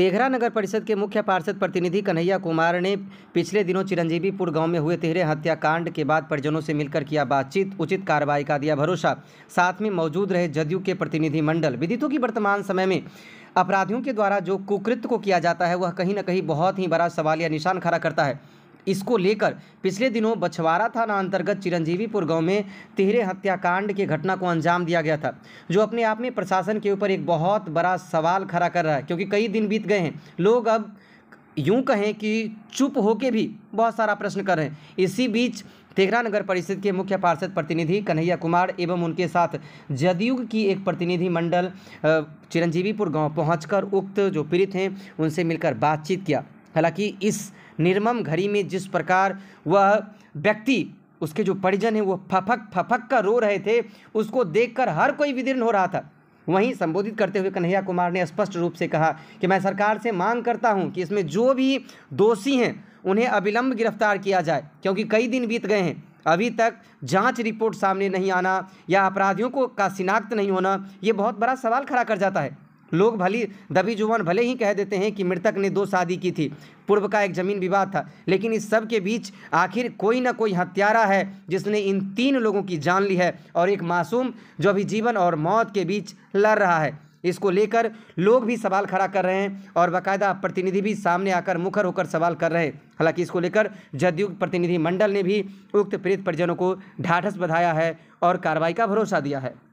तेघरा नगर परिषद के मुख्य पार्षद प्रतिनिधि कन्हैया कुमार ने पिछले दिनों चिरंजीवीपुर गांव में हुए तेहरे हत्याकांड के बाद परिजनों से मिलकर किया बातचीत उचित कार्रवाई का दिया भरोसा साथ में मौजूद रहे जदयू के प्रतिनिधिमंडल विदितों की वर्तमान समय में अपराधियों के द्वारा जो कुकृत्य को किया जाता है वह कहीं ना कहीं बहुत ही बड़ा सवाल या निशान खड़ा करता है इसको लेकर पिछले दिनों बछवाड़ा थाना अंतर्गत चिरंजीवीपुर गांव में तिहरे हत्याकांड की घटना को अंजाम दिया गया था जो अपने आप में प्रशासन के ऊपर एक बहुत बड़ा सवाल खड़ा कर रहा है क्योंकि कई दिन बीत गए हैं लोग अब यूं कहें कि चुप होके भी बहुत सारा प्रश्न कर रहे हैं इसी बीच तेघरा नगर परिषद के मुख्य पार्षद प्रतिनिधि कन्हैया कुमार एवं उनके साथ जदयू की एक प्रतिनिधि मंडल चिरंजीवीपुर गांव पहुंचकर उक्त जो पीड़ित हैं उनसे मिलकर बातचीत किया हालांकि इस निर्मम घड़ी में जिस प्रकार वह व्यक्ति उसके जो परिजन हैं वह फफक फफक कर रो रहे थे उसको देखकर हर कोई विदीर्ण हो रहा था वहीं संबोधित करते हुए कन्हैया कुमार ने स्पष्ट रूप से कहा कि मैं सरकार से मांग करता हूं कि इसमें जो भी दोषी हैं उन्हें अविलंब गिरफ्तार किया जाए क्योंकि कई दिन बीत गए हैं अभी तक जांच रिपोर्ट सामने नहीं आना या अपराधियों को का शिनाख्त नहीं होना ये बहुत बड़ा सवाल खड़ा कर जाता है लोग भली दबी जुबान भले ही कह देते हैं कि मृतक ने दो शादी की थी पूर्व का एक जमीन विवाद था लेकिन इस सब के बीच आखिर कोई ना कोई हत्यारा है जिसने इन तीन लोगों की जान ली है और एक मासूम जो अभी जीवन और मौत के बीच लड़ रहा है इसको लेकर लोग भी सवाल खड़ा कर रहे हैं और बाकायदा प्रतिनिधि भी सामने आकर मुखर होकर सवाल कर रहे हैं हालांकि इसको लेकर जदयू प्रतिनिधिमंडल ने भी उक्त पीड़ित परिजनों को ढाढ़स बधाया है और कार्रवाई का भरोसा दिया है